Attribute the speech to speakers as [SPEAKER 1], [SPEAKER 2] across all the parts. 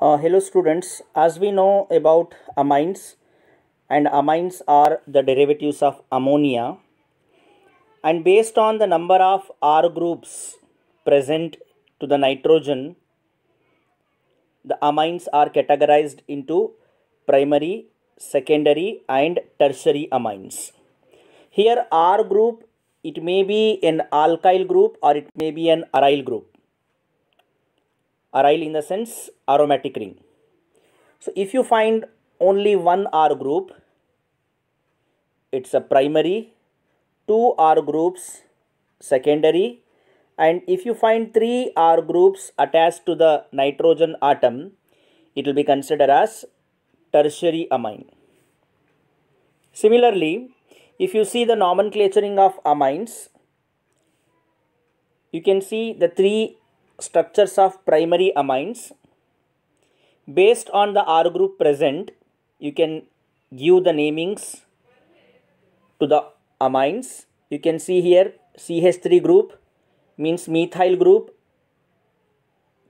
[SPEAKER 1] Uh, hello students, as we know about amines and amines are the derivatives of ammonia and based on the number of R groups present to the nitrogen, the amines are categorized into primary, secondary and tertiary amines. Here R group, it may be an alkyl group or it may be an aryl group aryl in the sense aromatic ring. So if you find only one R group, it's a primary, two R groups secondary and if you find three R groups attached to the nitrogen atom, it will be considered as tertiary amine. Similarly, if you see the nomenclaturing of amines, you can see the three structures of primary amines. Based on the R group present, you can give the namings to the amines. You can see here CH3 group means methyl group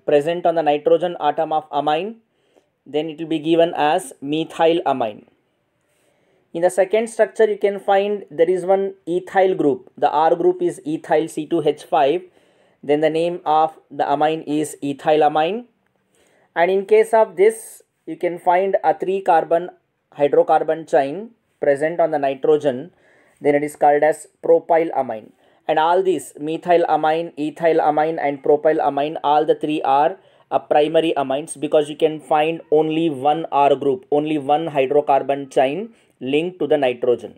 [SPEAKER 1] present on the nitrogen atom of amine. Then it will be given as methyl amine. In the second structure, you can find there is one ethyl group. The R group is ethyl C2H5 then the name of the amine is ethylamine and in case of this you can find a three carbon hydrocarbon chain present on the nitrogen then it is called as propylamine and all these methylamine ethylamine and propylamine all the three are a primary amines because you can find only one R group only one hydrocarbon chain linked to the nitrogen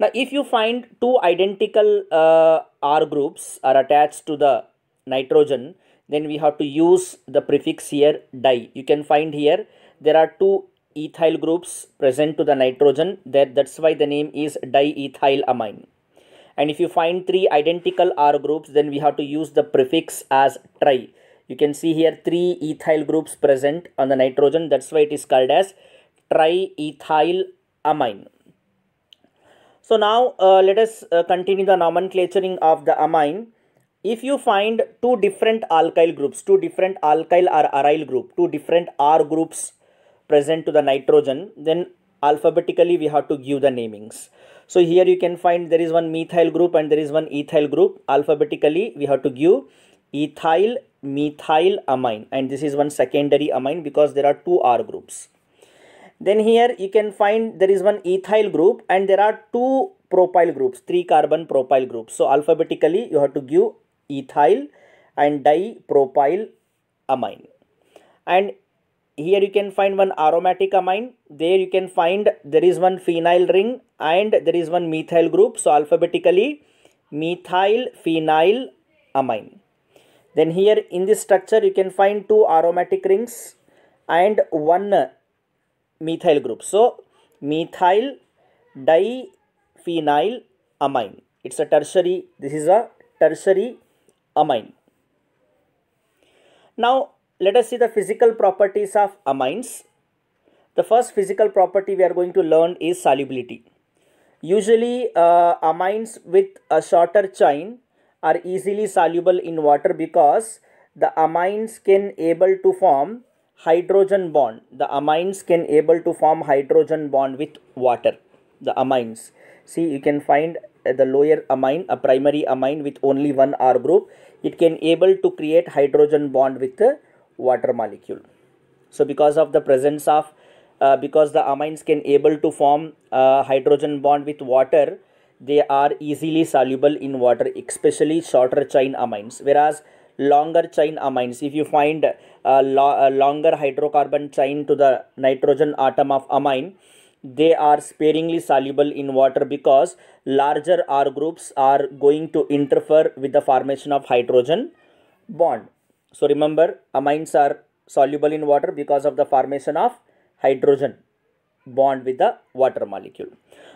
[SPEAKER 1] now, if you find two identical uh, R groups are attached to the nitrogen, then we have to use the prefix here di. You can find here there are two ethyl groups present to the nitrogen. That, that's why the name is diethylamine. And if you find three identical R groups, then we have to use the prefix as tri. You can see here three ethyl groups present on the nitrogen. That's why it is called as triethylamine. So now uh, let us uh, continue the nomenclaturing of the amine. If you find two different alkyl groups, two different alkyl or aryl group, two different R groups present to the nitrogen, then alphabetically we have to give the namings. So here you can find there is one methyl group and there is one ethyl group. Alphabetically we have to give ethyl methyl amine and this is one secondary amine because there are two R groups then here you can find there is one ethyl group and there are two propyl groups three carbon propyl groups so alphabetically you have to give ethyl and dipropyl amine and here you can find one aromatic amine there you can find there is one phenyl ring and there is one methyl group so alphabetically methyl phenyl amine then here in this structure you can find two aromatic rings and one methyl group. So, methyl diphenyl amine. It's a tertiary, this is a tertiary amine. Now, let us see the physical properties of amines. The first physical property we are going to learn is solubility. Usually, uh, amines with a shorter chain are easily soluble in water because the amines can able to form hydrogen bond. The amines can able to form hydrogen bond with water. The amines. See, you can find uh, the lower amine, a primary amine with only one R group. It can able to create hydrogen bond with the water molecule. So, because of the presence of, uh, because the amines can able to form uh, hydrogen bond with water, they are easily soluble in water, especially shorter chain amines. Whereas, longer chain amines if you find a, uh, lo a uh, longer hydrocarbon chain to the nitrogen atom of amine they are sparingly soluble in water because larger R groups are going to interfere with the formation of hydrogen bond. So remember amines are soluble in water because of the formation of hydrogen bond with the water molecule.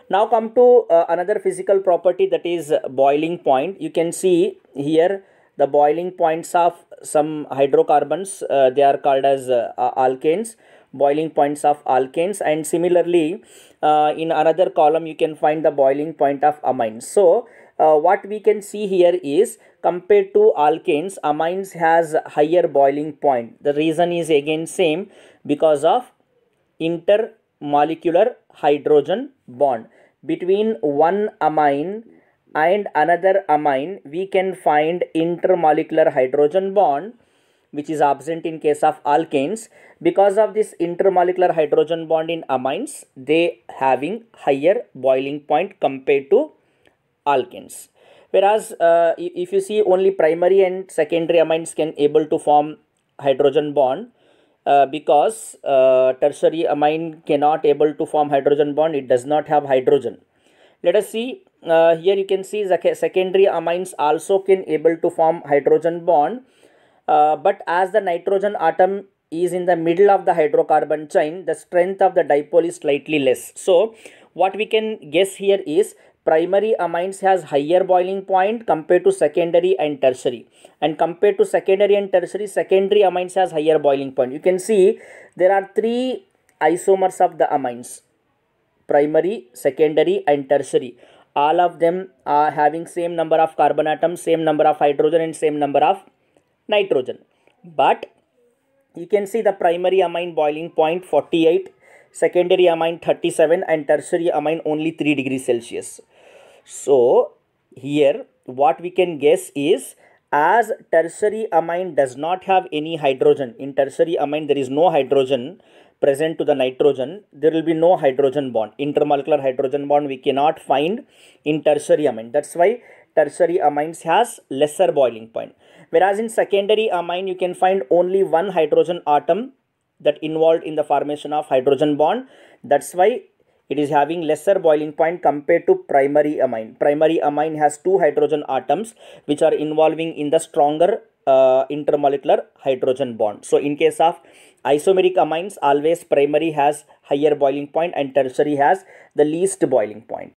[SPEAKER 1] Now come to uh, another physical property that is boiling point. You can see here the boiling points of some hydrocarbons uh, they are called as uh, alkanes boiling points of alkanes and similarly uh, in another column you can find the boiling point of amines so uh, what we can see here is compared to alkanes amines has higher boiling point the reason is again same because of intermolecular hydrogen bond between one amine and another amine we can find intermolecular hydrogen bond which is absent in case of alkanes because of this intermolecular hydrogen bond in amines they having higher boiling point compared to alkanes whereas uh, if you see only primary and secondary amines can able to form hydrogen bond uh, because uh, tertiary amine cannot able to form hydrogen bond it does not have hydrogen let us see uh, here you can see the secondary amines also can able to form hydrogen bond uh, but as the nitrogen atom is in the middle of the hydrocarbon chain the strength of the dipole is slightly less so what we can guess here is primary amines has higher boiling point compared to secondary and tertiary and compared to secondary and tertiary secondary amines has higher boiling point you can see there are three isomers of the amines primary secondary and tertiary all of them are having same number of carbon atoms same number of hydrogen and same number of nitrogen but you can see the primary amine boiling point 48 secondary amine 37 and tertiary amine only 3 degrees celsius so here what we can guess is as tertiary amine does not have any hydrogen, in tertiary amine there is no hydrogen present to the nitrogen, there will be no hydrogen bond. Intermolecular hydrogen bond we cannot find in tertiary amine. That's why tertiary amines has lesser boiling point. Whereas in secondary amine you can find only one hydrogen atom that involved in the formation of hydrogen bond. That's why it is having lesser boiling point compared to primary amine. Primary amine has two hydrogen atoms which are involving in the stronger uh, intermolecular hydrogen bond. So in case of isomeric amines, always primary has higher boiling point and tertiary has the least boiling point.